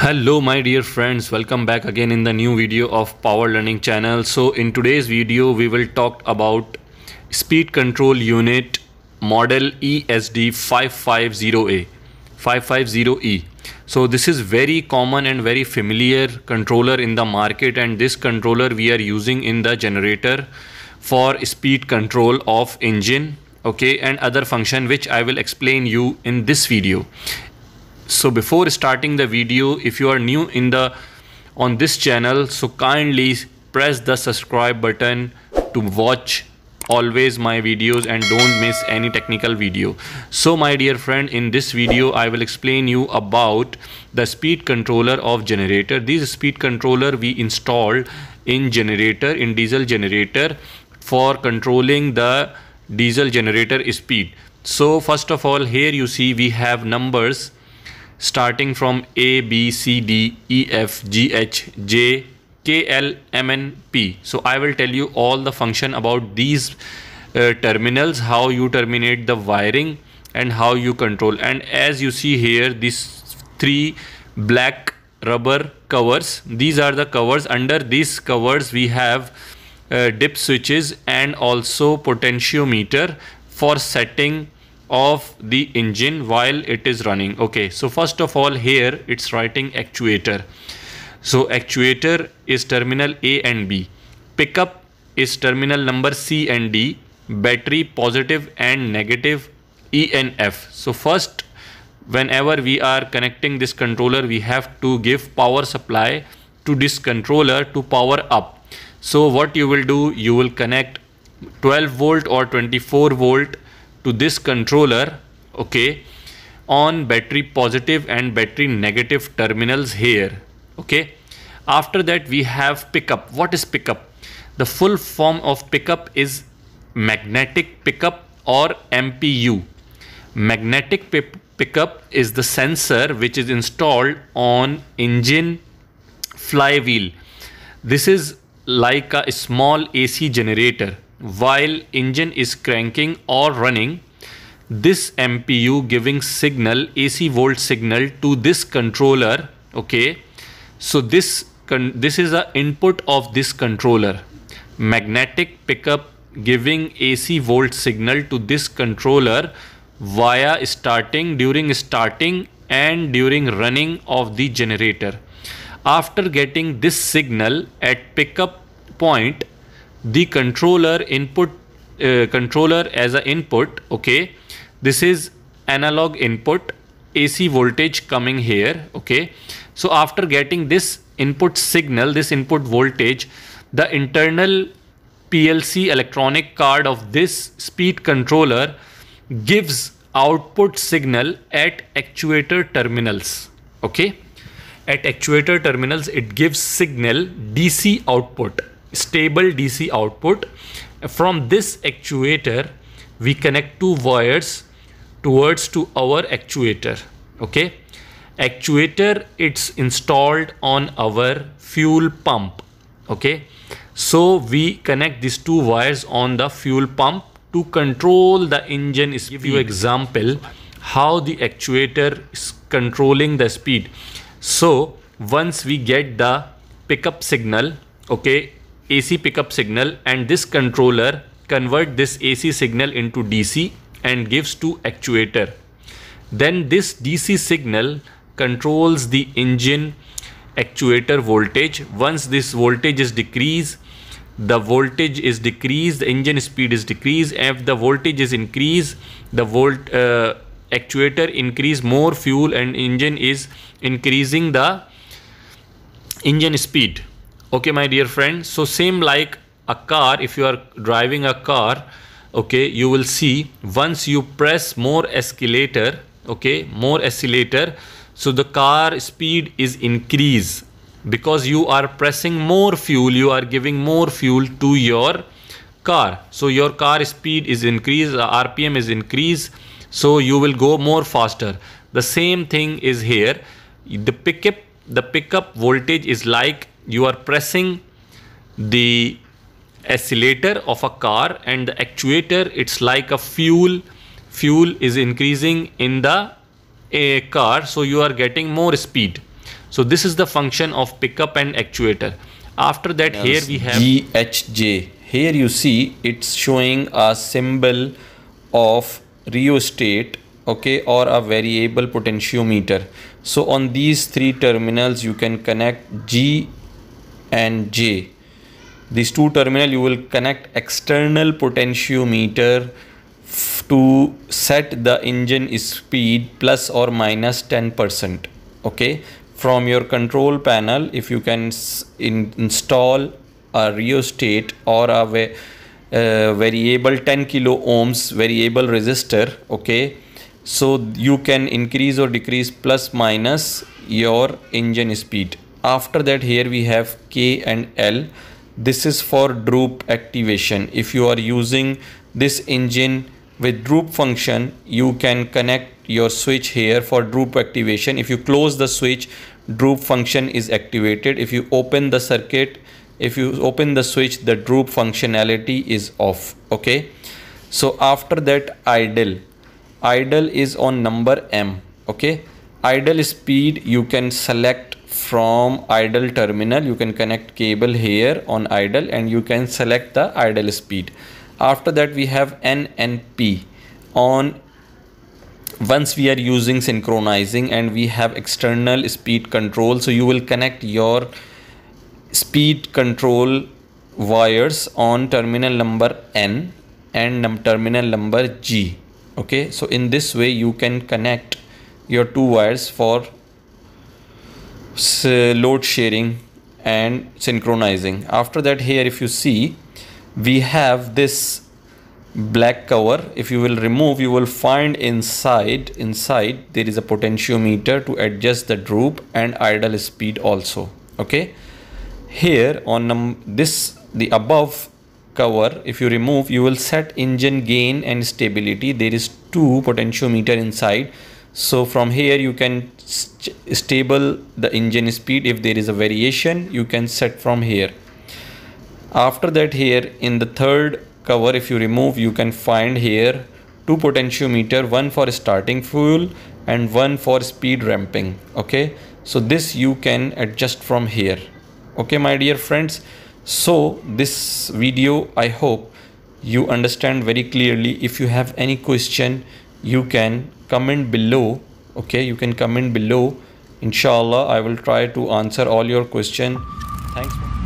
hello my dear friends welcome back again in the new video of power learning channel so in today's video we will talk about speed control unit model ESD 550A 550E so this is very common and very familiar controller in the market and this controller we are using in the generator for speed control of engine okay and other function which I will explain you in this video so before starting the video if you are new in the on this channel so kindly press the subscribe button to watch always my videos and don't miss any technical video so my dear friend in this video i will explain you about the speed controller of generator this speed controller we installed in generator in diesel generator for controlling the diesel generator speed. So first of all here you see we have numbers starting from A, B, C, D, E, F, G, H, J, K, L, M, N, P. So I will tell you all the function about these uh, terminals, how you terminate the wiring and how you control. And as you see here, these three black rubber covers, these are the covers. Under these covers, we have uh, dip switches and also potentiometer for setting of the engine while it is running okay so first of all here it's writing actuator so actuator is terminal a and b pickup is terminal number c and d battery positive and negative e and f so first whenever we are connecting this controller we have to give power supply to this controller to power up so what you will do, you will connect 12 volt or 24 volt to this controller, okay, on battery positive and battery negative terminals here, okay. After that, we have pickup. What is pickup? The full form of pickup is magnetic pickup or MPU. Magnetic pickup is the sensor which is installed on engine flywheel. This is like a small AC generator while engine is cranking or running this MPU giving signal AC volt signal to this controller okay so this this is the input of this controller magnetic pickup giving AC volt signal to this controller via starting during starting and during running of the generator after getting this signal at pickup point, the controller input uh, controller as an input, okay, this is analog input AC voltage coming here, okay. So after getting this input signal, this input voltage, the internal PLC electronic card of this speed controller gives output signal at actuator terminals okay at actuator terminals it gives signal DC output stable DC output from this actuator we connect two wires towards to our actuator okay actuator it's installed on our fuel pump okay so we connect these two wires on the fuel pump to control the engine Is give you example how the actuator is controlling the speed so once we get the pickup signal, okay, AC pickup signal and this controller convert this AC signal into DC and gives to actuator. Then this DC signal controls the engine actuator voltage. Once this voltage is decreased, the voltage is decreased, the engine speed is decreased. If the voltage is increased, the volt uh, actuator increase more fuel and engine is increasing the engine speed okay my dear friend so same like a car if you are driving a car okay you will see once you press more escalator okay more escalator so the car speed is increase because you are pressing more fuel you are giving more fuel to your car so your car speed is increased uh, rpm is increased so you will go more faster the same thing is here the pickup the pickup voltage is like you are pressing the accelerator of a car and the actuator it's like a fuel fuel is increasing in the a car so you are getting more speed so this is the function of pickup and actuator after that yes, here we have ghj here you see it's showing a symbol of rheostat okay or a variable potentiometer so on these three terminals you can connect G and J these two terminal you will connect external potentiometer to set the engine speed plus or minus 10% okay from your control panel if you can in install a rheostat or a uh, variable 10 kilo ohms variable resistor okay so you can increase or decrease plus minus your engine speed after that here we have k and l this is for droop activation if you are using this engine with droop function you can connect your switch here for droop activation if you close the switch droop function is activated if you open the circuit if you open the switch the droop functionality is off okay so after that idle idle is on number m okay idle speed you can select from idle terminal you can connect cable here on idle and you can select the idle speed after that we have n and p on once we are using synchronizing and we have external speed control so you will connect your speed control wires on terminal number N and terminal number G okay so in this way you can connect your two wires for load sharing and synchronizing after that here if you see we have this black cover if you will remove you will find inside inside there is a potentiometer to adjust the droop and idle speed also okay here on this the above cover if you remove you will set engine gain and stability there is two potentiometer inside so from here you can st stable the engine speed if there is a variation you can set from here after that here in the third cover if you remove you can find here two potentiometer one for starting fuel and one for speed ramping okay so this you can adjust from here okay my dear friends so this video i hope you understand very clearly if you have any question you can comment below okay you can comment below inshallah i will try to answer all your question thanks